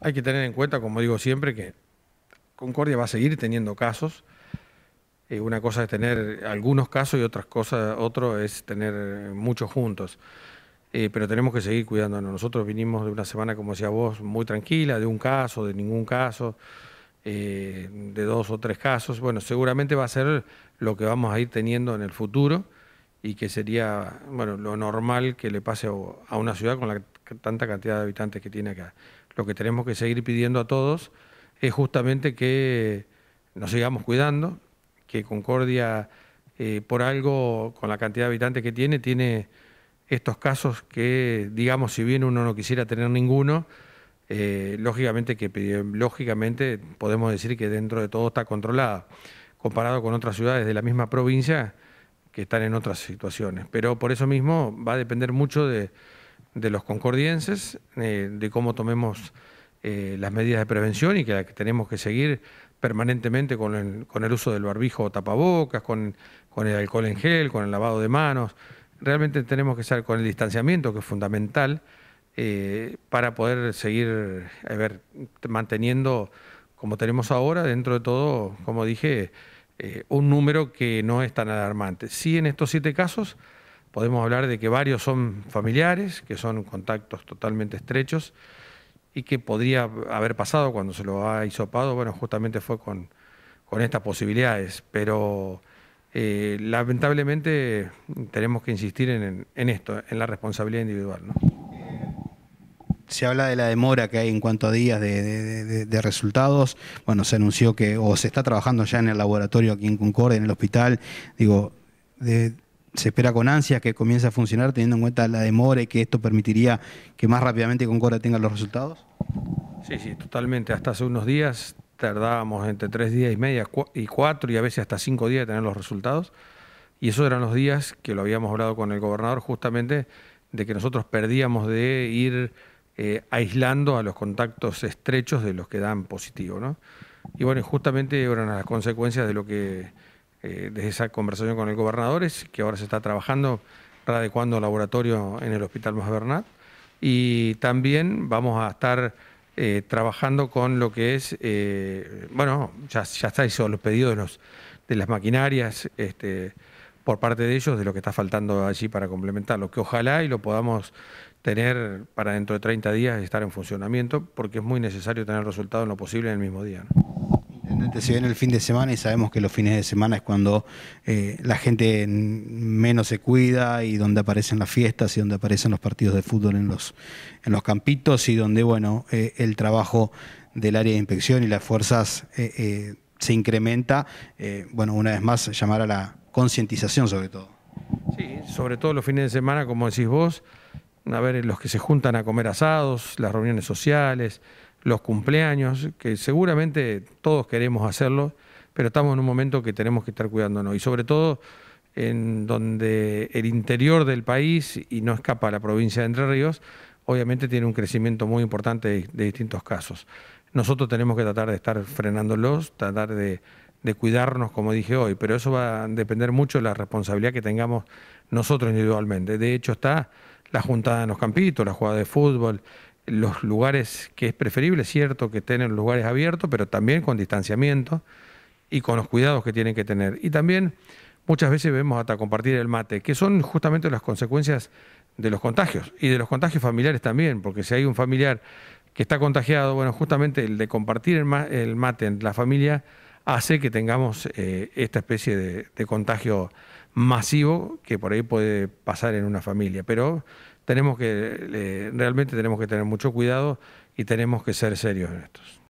Hay que tener en cuenta, como digo siempre, que Concordia va a seguir teniendo casos. Eh, una cosa es tener algunos casos y otras cosas, otro es tener muchos juntos. Eh, pero tenemos que seguir cuidándonos. Nosotros vinimos de una semana, como decía vos, muy tranquila, de un caso, de ningún caso, eh, de dos o tres casos. Bueno, seguramente va a ser lo que vamos a ir teniendo en el futuro y que sería bueno lo normal que le pase a una ciudad con la tanta cantidad de habitantes que tiene acá lo que tenemos que seguir pidiendo a todos es justamente que nos sigamos cuidando, que Concordia, eh, por algo, con la cantidad de habitantes que tiene, tiene estos casos que, digamos, si bien uno no quisiera tener ninguno, eh, lógicamente, que, lógicamente podemos decir que dentro de todo está controlada, comparado con otras ciudades de la misma provincia que están en otras situaciones. Pero por eso mismo va a depender mucho de de los concordienses, eh, de cómo tomemos eh, las medidas de prevención y que, tenemos que seguir permanentemente con el, con el, uso del barbijo o tapabocas, con, con, el alcohol en gel, con el lavado de manos. Realmente tenemos que estar con el distanciamiento, que es fundamental, eh, para poder seguir ver, manteniendo, como tenemos ahora, dentro de todo, como dije, un número que no es tan alarmante. si en estos siete casos podemos hablar de que varios son familiares, que son contactos totalmente estrechos y que podría haber pasado cuando se lo ha hisopado, bueno, justamente fue con, con estas posibilidades, pero eh, lamentablemente tenemos que insistir en, esto, en la responsabilidad individual. ¿no? Se habla de la demora que hay en cuanto a días de, resultados. Bueno, se anunció que, o se está trabajando ya en el laboratorio aquí en Concordia, en el hospital. Digo, de, se espera con ansia que comience a funcionar teniendo en cuenta la demora y que esto permitiría que más rápidamente Concordia tenga los resultados? Sí, sí, totalmente. Hasta hace unos días tardábamos entre tres días y medio, y cuatro y a veces hasta cinco días de tener los resultados. Y esos eran los días que lo habíamos hablado con el gobernador justamente de que nosotros perdíamos de ir eh, aislando a los contactos estrechos de los que dan positivo. ¿no? Y bueno, justamente eran las consecuencias de lo que desde eh, esa conversación con el gobernador es que ahora se está trabajando readecuando laboratorio en el Hospital Más Bernat y también vamos a estar eh, trabajando con lo que es, eh, bueno, ya, ya está eso, los pedidos de, los, de las maquinarias este, por parte de ellos, de lo que está faltando allí para complementarlo, que ojalá y lo podamos tener para dentro de 30 días estar en funcionamiento, porque es muy necesario tener resultados en lo posible en el mismo día se viene el fin de semana y sabemos que los fines de semana es cuando eh, la gente menos se cuida y donde aparecen las fiestas y donde aparecen los partidos de fútbol en los, en los campitos y donde, bueno, eh, el trabajo del área de inspección y las fuerzas eh, se incrementa. bueno, una vez más, llamar a la concientización sobre todo. Sí, sobre todo los fines de semana, como decís vos, a ver, los que se juntan a comer asados, las reuniones sociales, los cumpleaños, que seguramente todos queremos hacerlo, pero estamos en un momento que tenemos que estar cuidándonos y sobre todo en donde el interior del país, y no escapa la provincia de Entre Ríos, obviamente tiene un crecimiento muy importante de, distintos casos. Nosotros tenemos que tratar de estar frenándolos, tratar de, de cuidarnos, como dije hoy, pero eso va a depender mucho de la responsabilidad que tengamos nosotros individualmente. De hecho está la juntada en los campitos, la jugada de fútbol, los lugares que es preferible, cierto, que estén en lugares abiertos, pero también con distanciamiento y con los cuidados que tienen que tener. Y también muchas veces vemos hasta compartir el mate, que son justamente las consecuencias de los contagios y de los contagios familiares también, porque si hay un familiar que está contagiado, bueno, justamente el de compartir el mate en la familia hace que tengamos eh, esta especie de, de contagio masivo que por ahí puede pasar en una familia. Pero tenemos que, eh, realmente tenemos que tener mucho cuidado y tenemos que ser serios en esto.